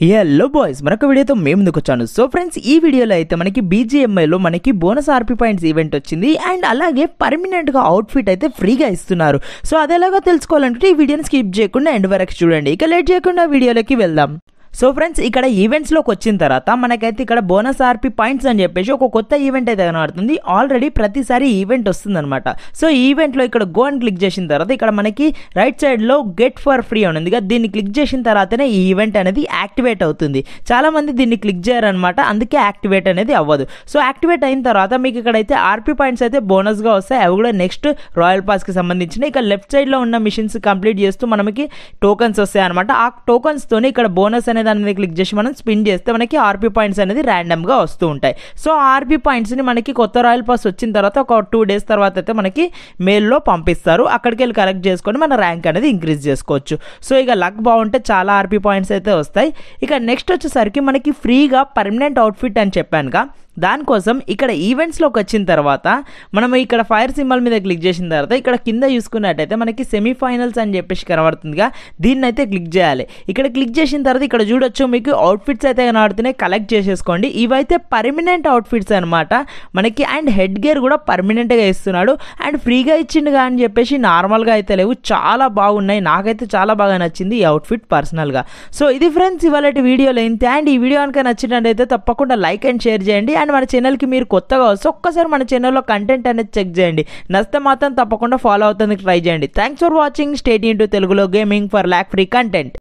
hello boys మరొక వీడియోతో మేము ముందుకు వచ్చాను సో ఫ్రెండ్స్ ఈ వీడియోలో అయితే మనకి బీజీఎంఐలో మనకి బోనస్ ఆర్పీ పాయింట్స్ ఈవెంట్ వచ్చింది అండ్ అలాగే పర్మనెంట్గా అవుట్ఫిట్ అయితే ఫ్రీగా ఇస్తున్నారు సో అది ఎలాగో తెలుసుకోవాలంటే ఈ వీడియోని స్కిప్ చేయకుండా ఎండ్ వరకు చూడండి ఇక లేట్ చేయకుండా వీడియోలోకి వెళ్దాం సో ఫ్రెండ్స్ ఇక్కడ ఈవెంట్స్లోకి వచ్చిన తర్వాత మనకైతే ఇక్కడ బోనస్ ఆర్పీ పాయింట్స్ అని చెప్పేసి ఒక కొత్త ఈవెంట్ అయితే కనబడుతుంది ఆల్రెడీ ప్రతిసారి ఈవెంట్ వస్తుందన్నమాట సో ఈవెంట్లో ఇక్కడ గో అని క్లిక్ చేసిన తర్వాత ఇక్కడ మనకి రైట్ సైడ్లో గెట్ ఫర్ ఫ్రీ అని ఉంది కదా దీన్ని క్లిక్ చేసిన తర్వాతనే ఈ ఈవెంట్ అనేది యాక్టివేట్ అవుతుంది చాలామంది దీన్ని క్లిక్ చేయరనమాట అందుకే యాక్టివేట్ అనేది అవ్వదు సో యాక్టివేట్ అయిన తర్వాత మీకు ఇక్కడైతే ఆర్పీ పాయింట్స్ అయితే బోనస్గా వస్తాయి అవి కూడా నెక్స్ట్ రాయల్ పాస్కి సంబంధించిన ఇక లెఫ్ట్ సైడ్లో ఉన్న మిషన్స్ కంప్లీట్ చేస్తూ మనకి టోకన్స్ వస్తాయి అనమాట ఆ టోకన్స్తోనే ఇక్కడ బోనస్ అనేది అనే దాని మీద క్లిక్ చేసి మనం స్పిన్ చేస్తే మనకి ఆర్పీ పాయింట్స్ అనేది ర్యాండమ్గా వస్తూ ఉంటాయి సో ఆర్పీ పాయింట్స్ని మనకి కొత్త రాయల్ పాస్ వచ్చిన తర్వాత ఒక టూ డేస్ తర్వాత అయితే మనకి మెయిల్లో పంపిస్తారు అక్కడికి వెళ్ళి కలెక్ట్ చేసుకొని మన ర్యాంక్ అనేది ఇంక్రీజ్ చేసుకోవచ్చు సో ఇక లక్ బాగుంటే చాలా ఆర్పీ పాయింట్స్ అయితే వస్తాయి ఇక నెక్స్ట్ వచ్చేసరికి మనకి ఫ్రీగా పర్మనెంట్ అవుట్ఫిట్ అని చెప్పానుగా దానికోసం ఇక్కడ ఈవెంట్స్లోకి వచ్చిన తర్వాత మనం ఇక్కడ ఫైర్ సింబల్ మీద క్లిక్ చేసిన తర్వాత ఇక్కడ కింద చూసుకున్నట్టయితే మనకి సెమీఫైనల్స్ అని చెప్పేసి కనబడుతుందిగా దీన్ని అయితే క్లిక్ చేయాలి ఇక్కడ క్లిక్ చేసిన తర్వాత ఇక్కడ చూడొచ్చు మీకు అవుట్ఫిట్స్ అయితే కనబడుతున్నాయి కలెక్ట్ చేసేసుకోండి ఇవైతే పర్మనెంట్ అవుట్ఫిట్స్ అనమాట మనకి అండ్ హెడ్ గేర్ కూడా పర్మనెంట్గా ఇస్తున్నాడు అండ్ ఫ్రీగా ఇచ్చిండుగా అని చెప్పేసి నార్మల్గా అయితే లేవు చాలా బాగున్నాయి నాకైతే చాలా బాగా నచ్చింది ఈ అవుట్ఫిట్ పర్సనల్గా సో ఇది ఫ్రెండ్స్ ఇవాళ వీడియోలో ఇంతే అండ్ ఈ వీడియో కనుక నచ్చినట్టయితే తప్పకుండా లైక్ అండ్ షేర్ చేయండి అండ్ అండ్ మన ఛానల్కి మీరు కొత్తగా వస్తే ఒక్కసారి మన ఛానల్లో కంటెంట్ అనేది చెక్ చేయండి నచ్చితే మాత్రం తప్పకుండా ఫాలో అవుతుంది ట్రై చేయండి thanks for watching stay tuned తెలుగులో gaming for lag free content